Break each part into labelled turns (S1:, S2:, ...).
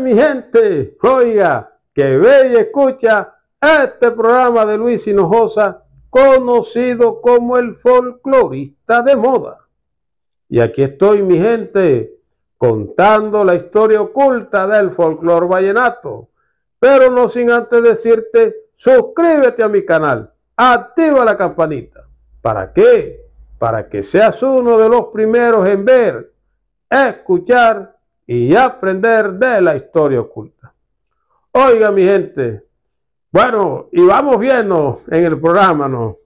S1: mi gente? Oiga, que ve y escucha este programa de Luis Hinojosa, conocido como el folclorista de moda. Y aquí estoy mi gente, contando la historia oculta del folclor vallenato. Pero no sin antes decirte, suscríbete a mi canal, activa la campanita. ¿Para qué? Para que seas uno de los primeros en ver, escuchar y aprender de la historia oculta. Oiga, mi gente, bueno, y vamos viendo en el programa, ¿no?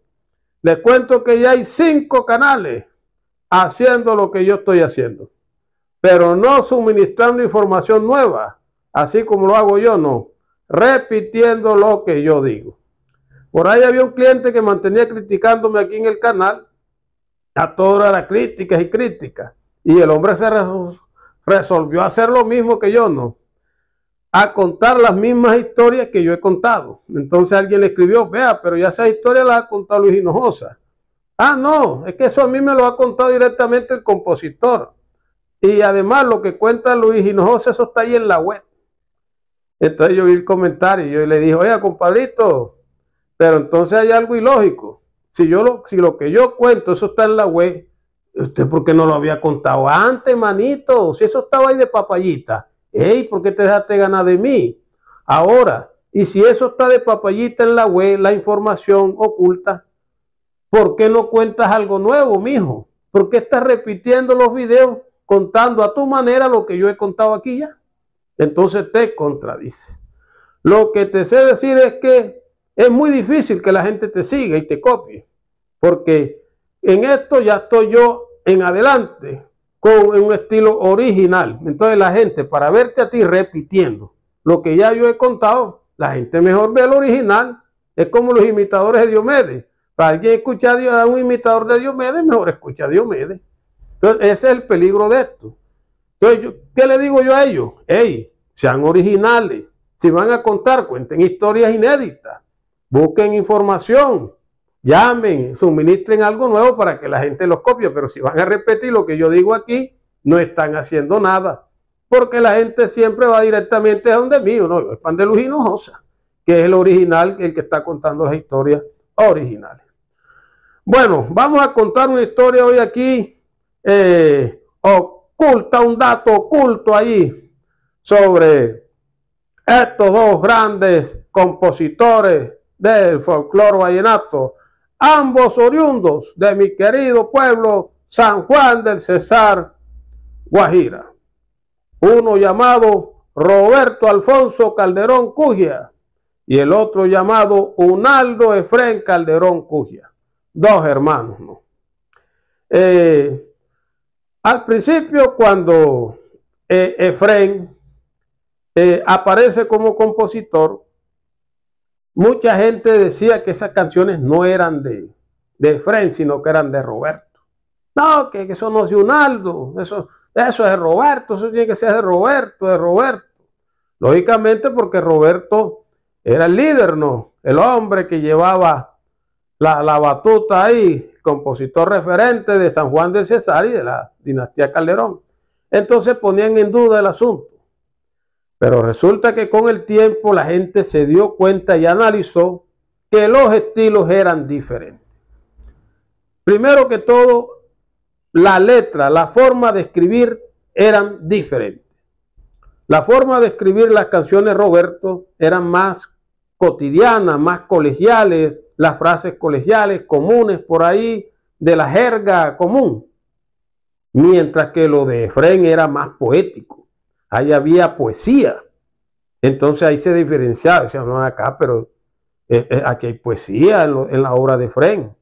S1: Les cuento que ya hay cinco canales haciendo lo que yo estoy haciendo, pero no suministrando información nueva, así como lo hago yo, no, repitiendo lo que yo digo. Por ahí había un cliente que mantenía criticándome aquí en el canal, a todas las críticas y críticas, y el hombre se, resolvió hacer lo mismo que yo, no. A contar las mismas historias que yo he contado. Entonces alguien le escribió, vea, pero ya esa historia la ha contado Luis Hinojosa. Ah, no, es que eso a mí me lo ha contado directamente el compositor. Y además lo que cuenta Luis Hinojosa, eso está ahí en la web. Entonces yo vi el comentario y yo le dije, oiga, compadrito, pero entonces hay algo ilógico. Si, yo lo, si lo que yo cuento, eso está en la web, ¿Usted por qué no lo había contado antes, manito? Si eso estaba ahí de papayita. Ey, ¿por qué te dejaste ganar de mí? Ahora, y si eso está de papayita en la web, la información oculta, ¿por qué no cuentas algo nuevo, mijo? ¿Por qué estás repitiendo los videos contando a tu manera lo que yo he contado aquí ya? Entonces te contradices. Lo que te sé decir es que es muy difícil que la gente te siga y te copie, porque en esto ya estoy yo en adelante con un estilo original. Entonces la gente, para verte a ti repitiendo lo que ya yo he contado, la gente mejor ve el original. Es como los imitadores de Diomedes. Para alguien escuchar a un imitador de Diomedes, mejor escucha a Diomedes. Entonces ese es el peligro de esto. Entonces, yo, ¿qué le digo yo a ellos? Ey, sean originales. Si van a contar, cuenten historias inéditas. Busquen información llamen, suministren algo nuevo para que la gente los copie, pero si van a repetir lo que yo digo aquí, no están haciendo nada, porque la gente siempre va directamente a donde mío, no, es pan de luz hinojosa, que es el original, el que está contando las historias originales. Bueno, vamos a contar una historia hoy aquí, eh, oculta, un dato oculto ahí sobre estos dos grandes compositores del folclore vallenato, ambos oriundos de mi querido pueblo San Juan del Cesar, Guajira. Uno llamado Roberto Alfonso Calderón Cugia y el otro llamado Unaldo Efrén Calderón Cugia. Dos hermanos, ¿no? Eh, al principio, cuando eh, Efrén eh, aparece como compositor, Mucha gente decía que esas canciones no eran de, de Fren, sino que eran de Roberto. No, que, eso no es de Unaldo, eso, eso es de Roberto, eso tiene que ser de Roberto, de Roberto. Lógicamente porque Roberto era el líder, ¿no? El hombre que llevaba la, la batuta ahí, compositor referente de San Juan del Cesar y de la dinastía Calderón. Entonces ponían en duda el asunto. Pero resulta que con el tiempo la gente se dio cuenta y analizó que los estilos eran diferentes. Primero que todo, la letra, la forma de escribir eran diferentes. La forma de escribir las canciones Roberto eran más cotidianas, más colegiales, las frases colegiales comunes por ahí, de la jerga común, mientras que lo de Efren era más poético ahí había poesía. Entonces ahí se diferenciaba, no acá, pero eh, eh, aquí hay poesía en, la obra de Fren.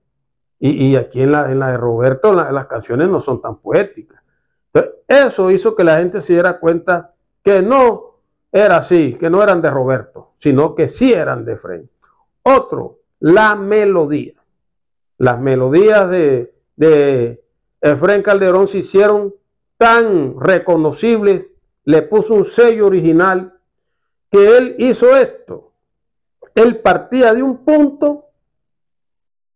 S1: Y, aquí en la, de Roberto las canciones no son tan poéticas. eso hizo que la gente se diera cuenta que no era así, que no eran de Roberto, sino que sí eran de Fren. Otro, la melodía. Las melodías de, de eh, Calderón se hicieron tan reconocibles le puso un sello original que él hizo esto. Él partía de un punto,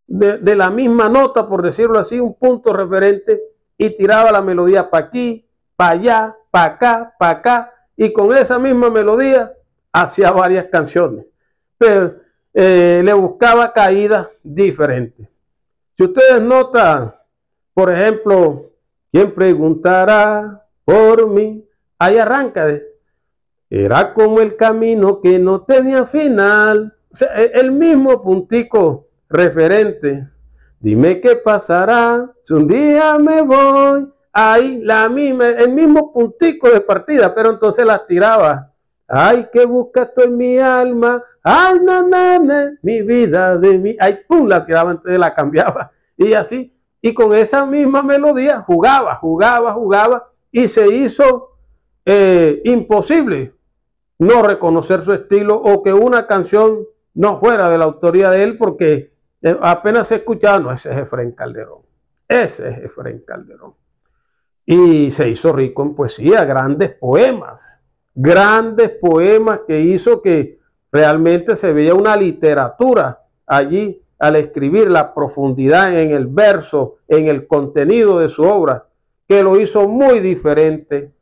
S1: de, la misma nota, por decirlo así, un punto referente, y tiraba la melodía para aquí, para allá, para acá, para acá, y con esa misma melodía hacía varias canciones. Pero eh, le buscaba caídas diferentes. Si ustedes notan, por ejemplo, ¿quién preguntará por mí? Ahí arranca. Era como el camino que no tenía final. O sea, e, el mismo puntico referente. Dime qué pasará si un día me voy. Ahí la misma, el mismo puntico de partida, pero entonces la tiraba. Ay, que busca esto en mi alma. Ay, na, mi vida de mi Ay, pum, la tiraba, entonces la cambiaba. Y así. Y con esa misma melodía jugaba, jugaba, jugaba. Y se hizo eh, imposible no reconocer su estilo o que una canción no fuera de la autoría de él porque eh, apenas se escuchaba, no, ese es Calderón, ese es Efraín Calderón. Y se hizo rico en poesía, grandes poemas, grandes poemas que hizo que realmente se veía una literatura allí al escribir la profundidad en el verso, en el contenido de su obra, que lo hizo muy diferente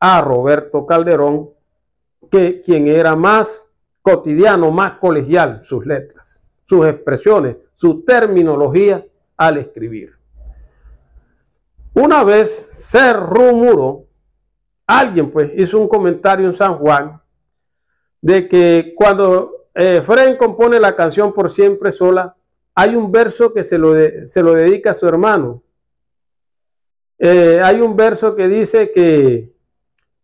S1: a Roberto Calderón, que quien era más cotidiano, más colegial, sus letras, sus expresiones, su terminología al escribir. Una vez se rumuro, alguien pues hizo un comentario en San Juan de que cuando eh, Fren compone la canción Por Siempre Sola, hay un verso que se lo, se lo dedica a su hermano. Eh, hay un verso que dice que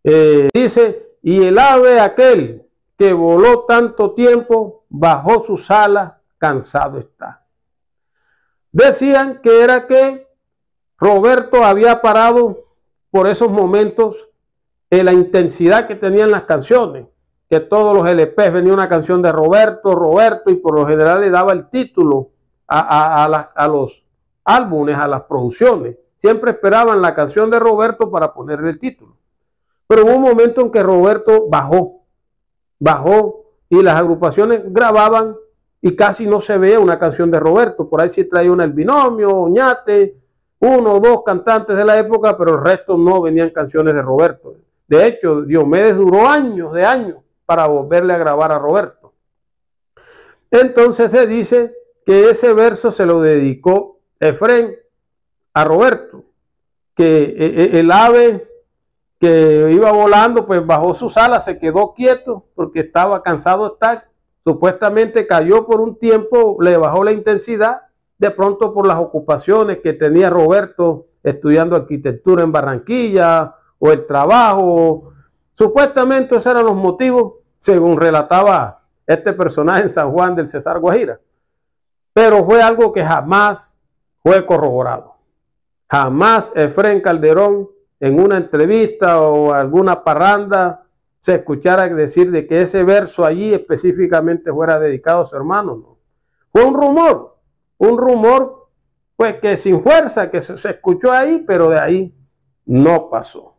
S1: eh, dice, y el ave aquel que voló tanto tiempo, bajó su sala, cansado está. Decían que era que Roberto había parado por esos momentos en la intensidad que tenían las canciones, que todos los LPs venía una canción de Roberto, Roberto, y por lo general le daba el título a, a los álbumes, a las producciones. Siempre esperaban la canción de Roberto para ponerle el título. Pero hubo un momento en que Roberto bajó, bajó y las agrupaciones grababan y casi no se veía una canción de Roberto. Por ahí sí traía una El Binomio, Oñate, uno o dos cantantes de la época, pero el resto no venían canciones de Roberto. De hecho, Diomedes duró años de años para volverle a grabar a Roberto. Entonces se dice que ese verso se lo dedicó Efrén a Roberto, que e, e, el ave que iba volando, pues bajó sus alas, se quedó quieto porque estaba cansado de estar. Supuestamente cayó por un tiempo, le bajó la intensidad, de pronto por las ocupaciones que tenía Roberto estudiando arquitectura en Barranquilla o el trabajo. Supuestamente esos eran los motivos, según relataba este personaje en San Juan del César Guajira. Pero fue algo que jamás fue corroborado. Jamás Efrén Calderón en una entrevista o alguna parranda se escuchara decir de que ese verso allí específicamente fuera dedicado a su hermano. Fue un rumor, un rumor pues que sin fuerza, que se escuchó ahí, pero de ahí no pasó.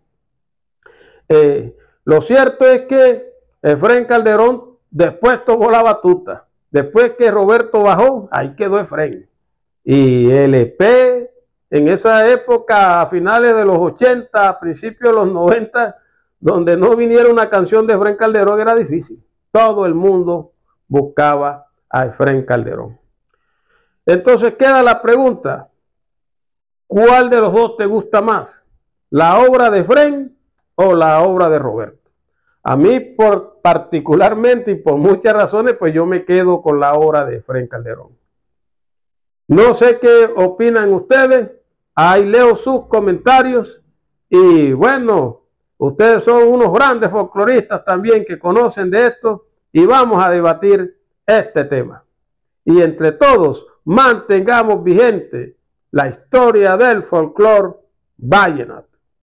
S1: Eh, lo cierto es que Efraín Calderón después tomó la batuta. Después que Roberto bajó, ahí quedó Efraín Y LP, en esa época, a finales de los 80, a principios de los 90, donde no viniera una canción de Fran Calderón era difícil. Todo el mundo buscaba a Efraín Calderón. Entonces queda la pregunta, ¿cuál de los dos te gusta más? ¿La obra de Efraín o la obra de Roberto? A mí por particularmente y por muchas razones, pues yo me quedo con la obra de Efraín Calderón. No sé qué opinan ustedes. Ahí leo sus comentarios. Y bueno, ustedes son unos grandes folcloristas también que conocen de esto. Y vamos a debatir este tema. Y entre todos, mantengamos vigente la historia del folclore vallenato.